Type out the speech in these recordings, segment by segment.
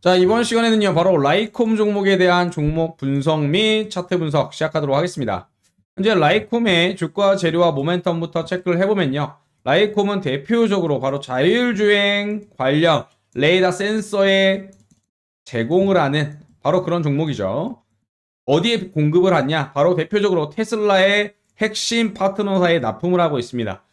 자 이번 시간에는요 바로 라이콤 종목에 대한 종목 분석 및 차트 분석 시작하도록 하겠습니다. 현재 라이콤의 주가 재료와 모멘텀부터 체크를 해보면요. 라이콤은 대표적으로 바로 자율주행 관련 레이더 센서에 제공을 하는 바로 그런 종목이죠. 어디에 공급을 하냐? 바로 대표적으로 테슬라의 핵심 파트너사에 납품을 하고 있습니다.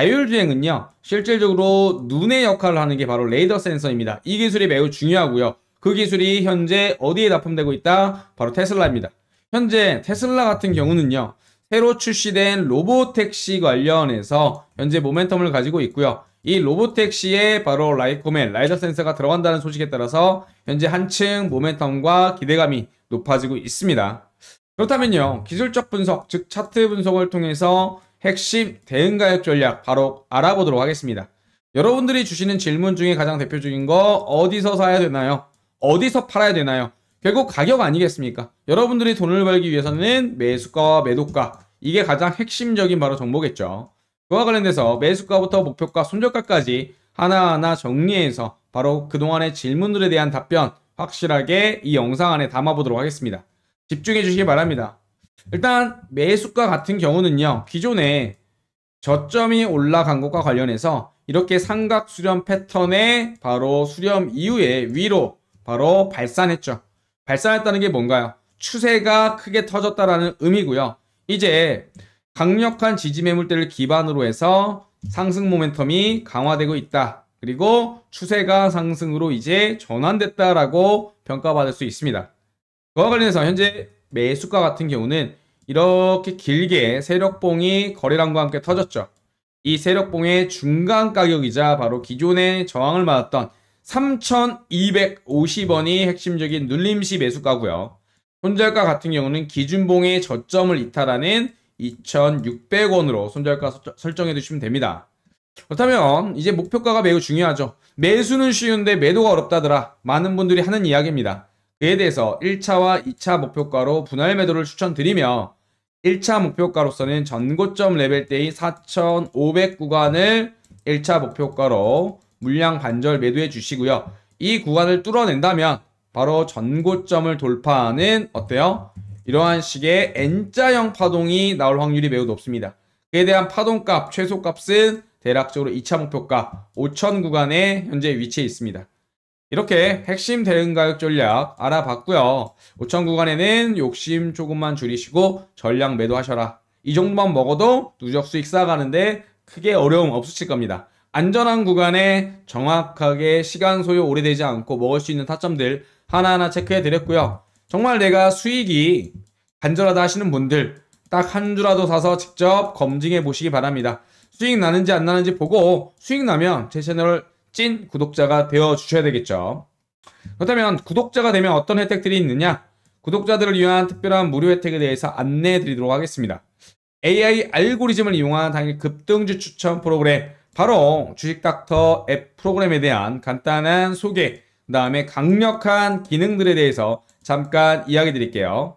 자율주행은요 실질적으로 눈의 역할을 하는 게 바로 레이더 센서입니다. 이 기술이 매우 중요하고요. 그 기술이 현재 어디에 납품되고 있다? 바로 테슬라입니다. 현재 테슬라 같은 경우는요. 새로 출시된 로보택시 관련해서 현재 모멘텀을 가지고 있고요. 이 로보택시에 바로 라이코멘 라이더 센서가 들어간다는 소식에 따라서 현재 한층 모멘텀과 기대감이 높아지고 있습니다. 그렇다면요. 기술적 분석, 즉 차트 분석을 통해서 핵심 대응 가격 전략 바로 알아보도록 하겠습니다. 여러분들이 주시는 질문 중에 가장 대표적인 거 어디서 사야 되나요? 어디서 팔아야 되나요? 결국 가격 아니겠습니까? 여러분들이 돈을 벌기 위해서는 매수가와 매도가 이게 가장 핵심적인 바로 정보겠죠. 그와 관련돼서 매수가부터 목표가 손절가까지 하나하나 정리해서 바로 그동안의 질문들에 대한 답변 확실하게 이 영상 안에 담아보도록 하겠습니다. 집중해 주시기 바랍니다. 일단 매수가 같은 경우는요. 기존에 저점이 올라간 것과 관련해서 이렇게 삼각 수렴 패턴의 바로 수렴 이후에 위로 바로 발산했죠. 발산했다는 게 뭔가요? 추세가 크게 터졌다라는 의미고요. 이제 강력한 지지 매물대를 기반으로 해서 상승 모멘텀이 강화되고 있다. 그리고 추세가 상승으로 이제 전환됐다라고 평가받을 수 있습니다. 그와 관련해서 현재 매수가 같은 경우는 이렇게 길게 세력봉이 거래량과 함께 터졌죠. 이 세력봉의 중간 가격이자 바로 기존의 저항을 맞았던 3,250원이 핵심적인 눌림시 매수가고요. 손절가 같은 경우는 기준봉의 저점을 이탈하는 2,600원으로 손절가 설정해 두시면 됩니다. 그렇다면 이제 목표가가 매우 중요하죠. 매수는 쉬운데 매도가 어렵다더라. 많은 분들이 하는 이야기입니다. 그에 대해서 1차와 2차 목표가로 분할 매도를 추천드리며 1차 목표가로서는 전고점 레벨대의 4,500 구간을 1차 목표가로 물량 반절 매도해 주시고요. 이 구간을 뚫어낸다면 바로 전고점을 돌파하는 어때요? 이러한 식의 N자형 파동이 나올 확률이 매우 높습니다. 그에 대한 파동값, 최소값은 대략적으로 2차 목표가 5천 구간에 현재 위치해 있습니다. 이렇게 핵심 대응 가격 전략 알아봤고요. 5천 구간에는 욕심 조금만 줄이시고 전략 매도하셔라. 이 정도만 먹어도 누적 수익 쌓아가는데 크게 어려움 없으실 겁니다. 안전한 구간에 정확하게 시간 소요 오래되지 않고 먹을 수 있는 타점들 하나하나 체크해 드렸고요. 정말 내가 수익이 간절하다 하시는 분들 딱 한 주라도 사서 직접 검증해 보시기 바랍니다. 수익 나는지 안 나는지 보고 수익 나면 제 채널 찐 구독자가 되어 주셔야 되겠죠. 그렇다면 구독자가 되면 어떤 혜택들이 있느냐? 구독자들을 위한 특별한 무료 혜택에 대해서 안내해 드리도록 하겠습니다. AI 알고리즘을 이용한 당일 급등주 추천 프로그램 바로 주식닥터 앱 프로그램에 대한 간단한 소개 그 다음에 강력한 기능들에 대해서 잠깐 이야기 드릴게요.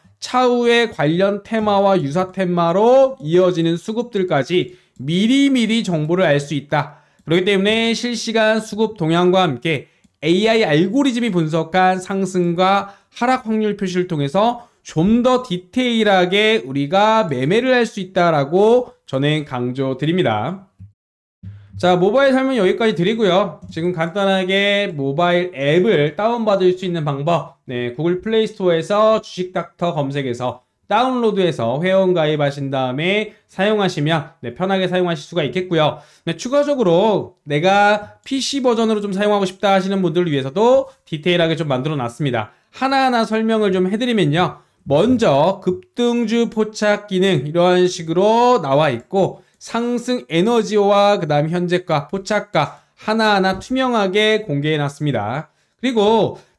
차후에 관련 테마와 유사 테마로 이어지는 수급들까지 미리미리 정보를 알 수 있다. 그렇기 때문에 실시간 수급 동향과 함께 AI 알고리즘이 분석한 상승과 하락 확률 표시를 통해서 좀 더 디테일하게 우리가 매매를 할 수 있다라고 저는 강조드립니다. 자, 모바일 설명 여기까지 드리고요. 지금 간단하게 모바일 앱을 다운받을 수 있는 방법 네, 구글 플레이스토어에서 주식닥터 검색에서 다운로드해서 회원 가입하신 다음에 사용하시면 네, 편하게 사용하실 수가 있겠고요. 네, 추가적으로 내가 PC 버전으로 좀 사용하고 싶다 하시는 분들을 위해서도 디테일하게 좀 만들어 놨습니다. 하나하나 설명을 좀 해드리면요. 먼저 급등주 포착 기능 이러한 식으로 나와 있고 상승 에너지와 그 다음 현재가 포착가 하나하나 투명하게 공개해 놨습니다. 그리고